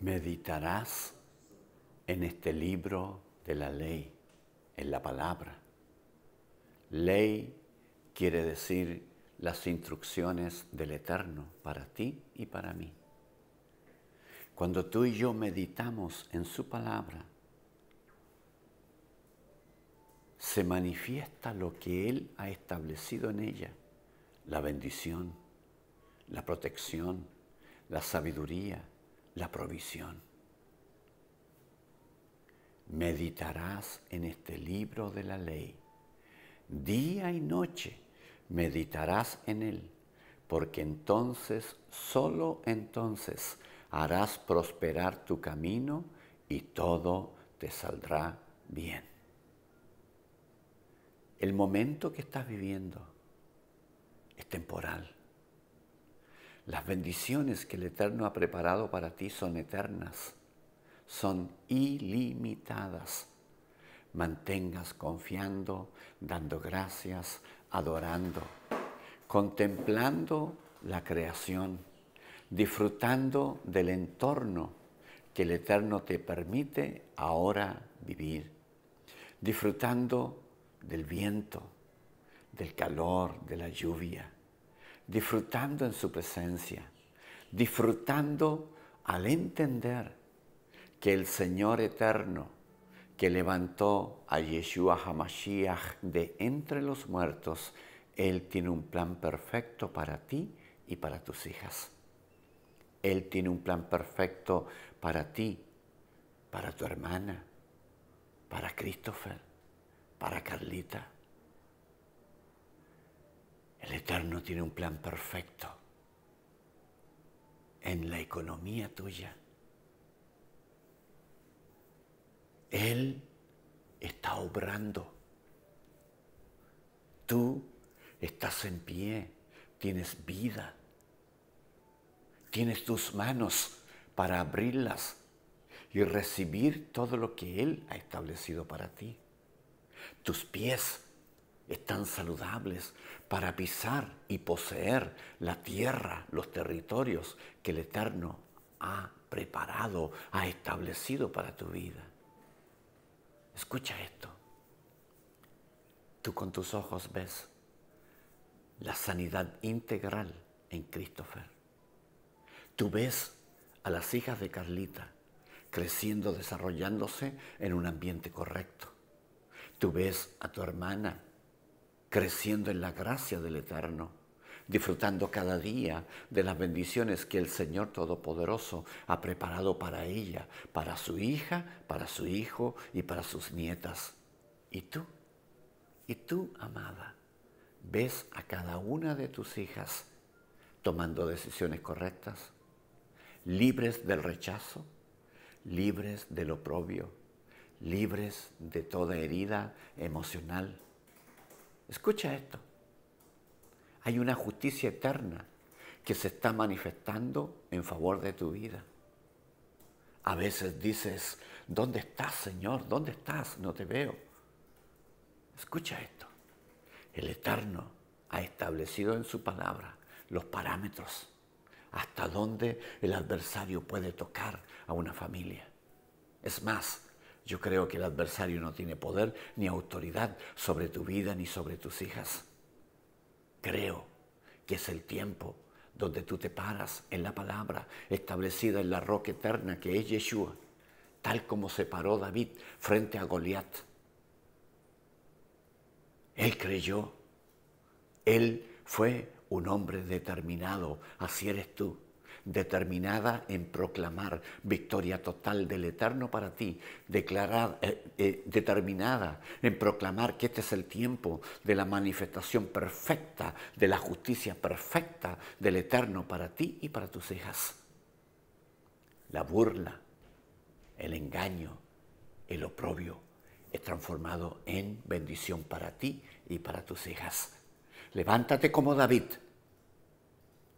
meditarás en este libro de la ley, en la palabra. Ley quiere decir las instrucciones del Eterno para ti y para mí. Cuando tú y yo meditamos en su palabra, se manifiesta lo que Él ha establecido en ella, la bendición, la protección, la sabiduría, la provisión. Meditarás en este libro de la ley. Día y noche meditarás en él, porque entonces, solo entonces, harás prosperar tu camino y todo te saldrá bien. El momento que estás viviendo es temporal las bendiciones que el Eterno ha preparado para ti son eternas, son ilimitadas. Mantengas confiando, dando gracias, adorando, contemplando la creación, disfrutando del entorno que el Eterno te permite ahora vivir, disfrutando del viento, del calor, de la lluvia disfrutando en su presencia, disfrutando al entender que el Señor eterno que levantó a Yeshua HaMashiach de entre los muertos, Él tiene un plan perfecto para ti y para tus hijas. Él tiene un plan perfecto para ti, para tu hermana, para Christopher, para Carlita el Eterno tiene un plan perfecto en la economía tuya. Él está obrando. Tú estás en pie, tienes vida, tienes tus manos para abrirlas y recibir todo lo que Él ha establecido para ti. Tus pies están saludables para pisar y poseer la tierra, los territorios que el Eterno ha preparado, ha establecido para tu vida. Escucha esto. Tú con tus ojos ves la sanidad integral en Christopher. Tú ves a las hijas de Carlita creciendo, desarrollándose en un ambiente correcto. Tú ves a tu hermana creciendo en la gracia del Eterno, disfrutando cada día de las bendiciones que el Señor Todopoderoso ha preparado para ella, para su hija, para su hijo y para sus nietas. ¿Y tú? ¿Y tú, amada? ¿Ves a cada una de tus hijas tomando decisiones correctas? ¿Libres del rechazo? ¿Libres del oprobio? ¿Libres de toda herida emocional? Escucha esto. Hay una justicia eterna que se está manifestando en favor de tu vida. A veces dices, ¿dónde estás, Señor? ¿Dónde estás? No te veo. Escucha esto. El Eterno ha establecido en su palabra los parámetros hasta dónde el adversario puede tocar a una familia. Es más, yo creo que el adversario no tiene poder ni autoridad sobre tu vida ni sobre tus hijas. Creo que es el tiempo donde tú te paras en la palabra establecida en la roca eterna que es Yeshua, tal como se paró David frente a Goliat. Él creyó, él fue un hombre determinado, así eres tú determinada en proclamar victoria total del Eterno para ti, declarada, eh, eh, determinada en proclamar que este es el tiempo de la manifestación perfecta, de la justicia perfecta del Eterno para ti y para tus hijas. La burla, el engaño, el oprobio es transformado en bendición para ti y para tus hijas. Levántate como David.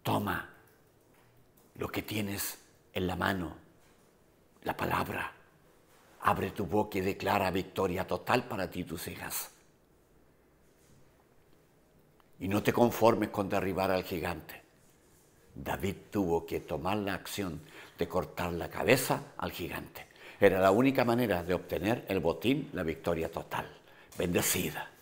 Toma lo que tienes en la mano, la palabra. Abre tu boca y declara victoria total para ti y tus hijas. Y no te conformes con derribar al gigante. David tuvo que tomar la acción de cortar la cabeza al gigante. Era la única manera de obtener el botín, la victoria total. Bendecida.